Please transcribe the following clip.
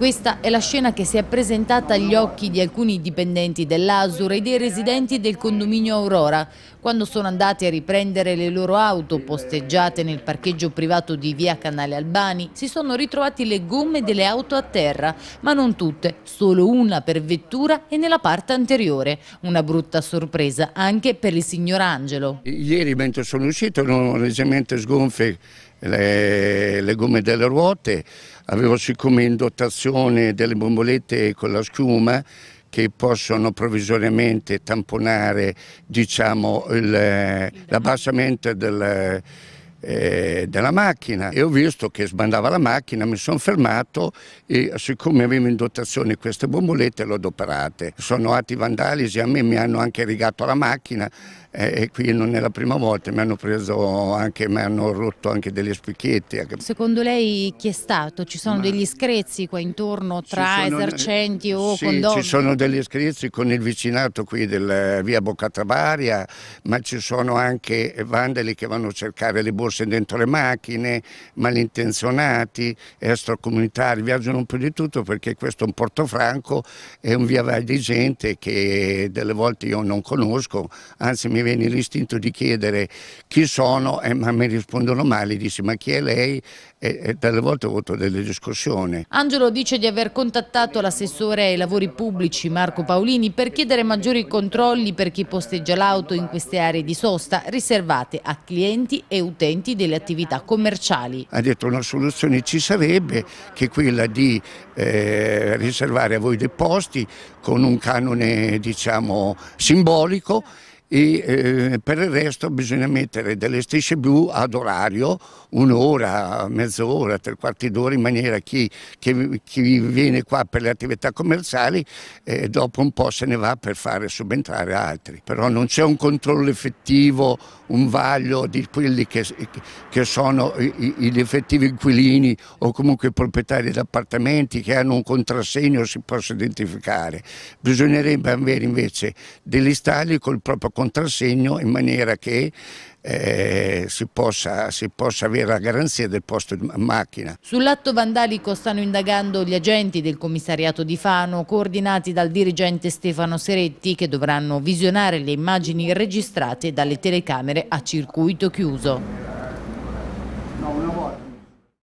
Questa è la scena che si è presentata agli occhi di alcuni dipendenti dell'Asur e dei residenti del condominio Aurora quando sono andati a riprendere le loro auto posteggiate nel parcheggio privato di via Canale Albani. Si sono ritrovati le gomme delle auto a terra, ma non tutte, solo una per vettura e nella parte anteriore. Una brutta sorpresa anche per il signor Angelo. Ieri mentre sono uscito erano leggermente sgonfie le, le gomme delle ruote, avevo siccome in dotazione delle bombolette con la schiuma che possono provvisoriamente tamponare diciamo, eh, l'abbassamento del, eh, della macchina e ho visto che sbandava la macchina, mi sono fermato e siccome avevo in dotazione queste bombolette le ho adoperate. Sono atti vandalisi, a me mi hanno anche rigato la macchina e qui non è la prima volta, mi hanno, preso anche, mi hanno rotto anche degli spicchietti. Secondo lei chi è stato? Ci sono Ma degli screzi qua intorno tra sono, eh, esercenti o sì, condomini? Ci sono degli screzi con il vicinato qui del eh, via Boccatabaria, ma ci sono anche vandali che vanno a cercare le borse dentro le macchine, malintenzionati, extracomunitari, viaggiano un po' di tutto perché questo è un portofranco, è un via vai di gente che delle volte io non conosco, anzi mi mi viene l'istinto di chiedere chi sono, e, eh, ma mi rispondono male, dici ma chi è lei? E, e dalle volte ho avuto delle discussioni. Angelo dice di aver contattato l'assessore ai lavori pubblici Marco Paolini per chiedere maggiori controlli per chi posteggia l'auto in queste aree di sosta riservate a clienti e utenti delle attività commerciali. Ha detto una soluzione ci sarebbe che quella di eh, riservare a voi dei posti con un canone diciamo simbolico e eh, per il resto bisogna mettere delle strisce blu ad orario, un'ora, mezz'ora, tre quarti d'ora in maniera che chi, chi, viene qua per le attività commerciali eh, dopo un po' se ne va per fare subentrare altri. Però non c'è un controllo effettivo, un vaglio di quelli che, che sono i, gli effettivi inquilini o comunque i proprietari di appartamenti che hanno un contrassegno si possa identificare. Bisognerebbe avere invece degli stagli col proprio contrassegno in maniera che eh, si, possa, si, possa, avere la garanzia del posto in macchina. Sull'atto vandalico stanno indagando gli agenti del commissariato di Fano, coordinati dal dirigente Stefano Seretti, che dovranno visionare le immagini registrate dalle telecamere a circuito chiuso.